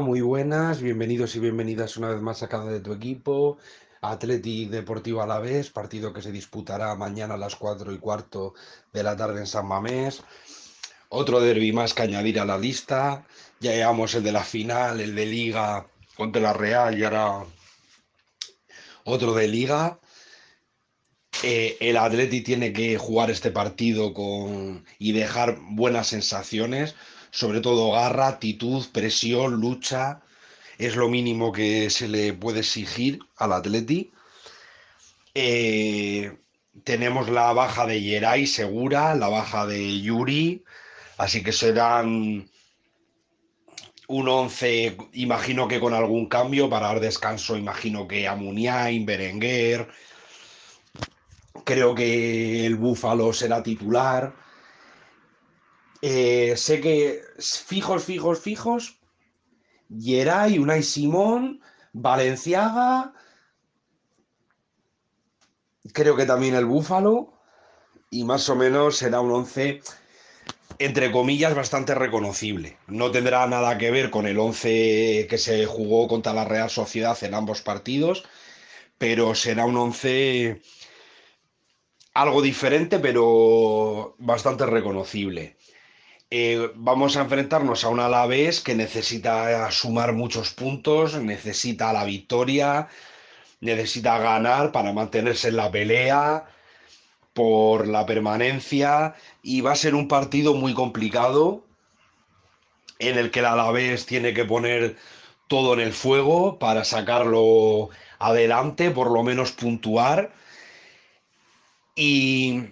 muy buenas, bienvenidos y bienvenidas una vez más a cada de tu equipo, Atleti Deportivo a la vez partido que se disputará mañana a las 4 y cuarto de la tarde en San Mamés. Otro derby más que añadir a la lista, ya llevamos el de la final, el de Liga contra la Real y ahora otro de Liga. Eh, el Atleti tiene que jugar este partido con... y dejar buenas sensaciones sobre todo garra, actitud, presión, lucha, es lo mínimo que se le puede exigir al Atleti. Eh, tenemos la baja de Yeray segura, la baja de Yuri, así que serán un 11, imagino que con algún cambio para dar descanso, imagino que Amuniain, Berenguer, creo que el Búfalo será titular eh, sé que fijos, fijos, fijos. Yeray, Unai Simón, Valenciaga. Creo que también el Búfalo. Y más o menos será un 11, entre comillas, bastante reconocible. No tendrá nada que ver con el 11 que se jugó contra la Real Sociedad en ambos partidos. Pero será un 11 algo diferente, pero bastante reconocible. Eh, vamos a enfrentarnos a un Alavés que necesita sumar muchos puntos, necesita la victoria, necesita ganar para mantenerse en la pelea por la permanencia y va a ser un partido muy complicado en el que el Alavés tiene que poner todo en el fuego para sacarlo adelante, por lo menos puntuar. Y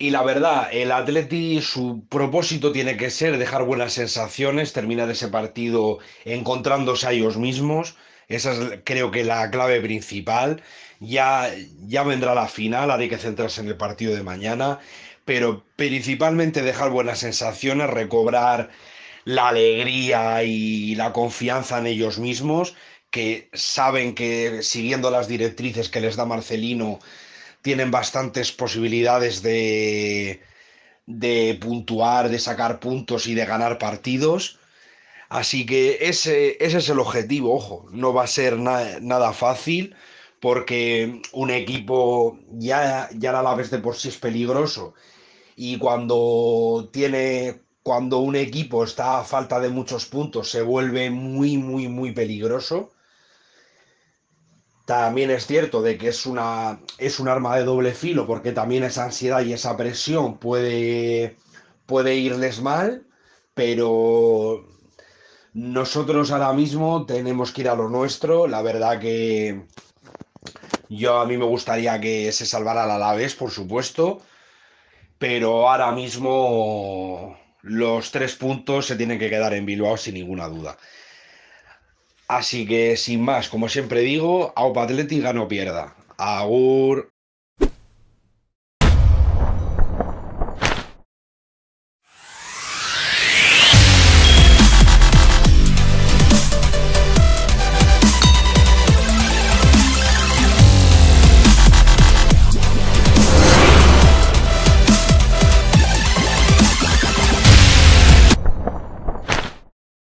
y la verdad, el Atleti, su propósito tiene que ser dejar buenas sensaciones, terminar ese partido encontrándose a ellos mismos. Esa es creo que la clave principal. Ya, ya vendrá la final, ahora hay que centrarse en el partido de mañana, pero principalmente dejar buenas sensaciones, recobrar la alegría y la confianza en ellos mismos, que saben que siguiendo las directrices que les da Marcelino, tienen bastantes posibilidades de, puntuar, de sacar puntos y de ganar partidos. Así que ese, ese es el objetivo, ojo, no va a ser nada fácil porque un equipo ya, ya a la vez de por sí es peligroso y cuando tiene cuando un equipo está a falta de muchos puntos se vuelve muy muy muy peligroso también es cierto de que es una es un arma de doble filo porque también esa ansiedad y esa presión puede puede irles mal, pero nosotros ahora mismo tenemos que ir a lo nuestro. La verdad que yo a mí me gustaría que se salvara la Alaves, por supuesto, pero ahora mismo los tres puntos se tienen que quedar en Bilbao sin ninguna duda. Así que sin más, como siempre digo, Aupa Atleti no pierda. Agur.